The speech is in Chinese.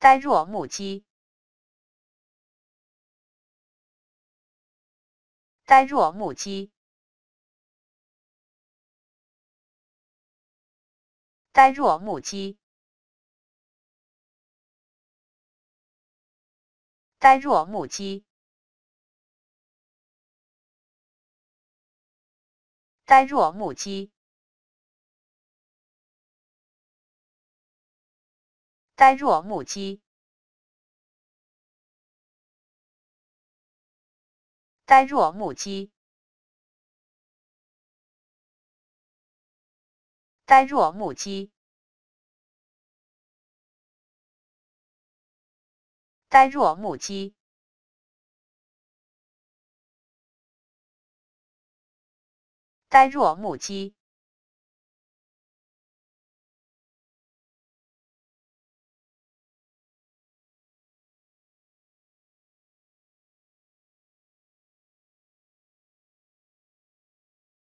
呆若木鸡，呆若木鸡，呆若木鸡，呆若木鸡，呆若木鸡。呆若木鸡，呆若木鸡，呆若木鸡，呆若木鸡，呆若木鸡。